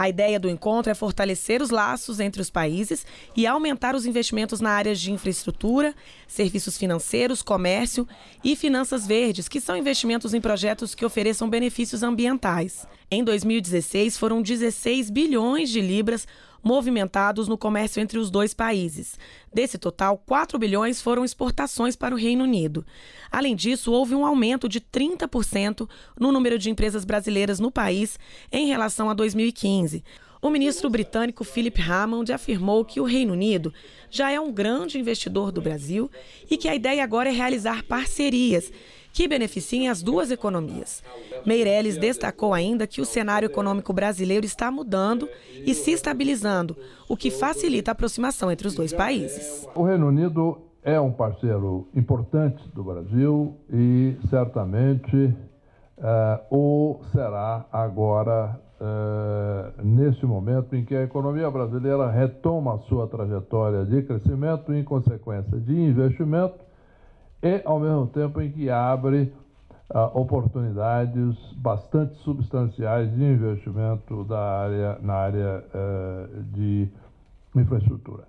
A ideia do encontro é fortalecer os laços entre os países e aumentar os investimentos na áreas de infraestrutura, serviços financeiros, comércio e finanças verdes, que são investimentos em projetos que ofereçam benefícios ambientais. Em 2016, foram 16 bilhões de libras movimentados no comércio entre os dois países. Desse total, 4 bilhões foram exportações para o Reino Unido. Além disso, houve um aumento de 30% no número de empresas brasileiras no país em relação a 2015. O ministro britânico Philip Hammond afirmou que o Reino Unido já é um grande investidor do Brasil e que a ideia agora é realizar parcerias que beneficiem as duas economias. Meirelles destacou ainda que o cenário econômico brasileiro está mudando e se estabilizando, o que facilita a aproximação entre os dois países. O Reino Unido é um parceiro importante do Brasil e certamente eh, o será agora Uh, eh, neste momento em que a economia brasileira retoma a sua trajetória de crescimento e, em consequência, de investimento, e, ao mesmo tempo, em que abre ah, oportunidades bastante substanciais de investimento da área, na área eh, de infraestrutura.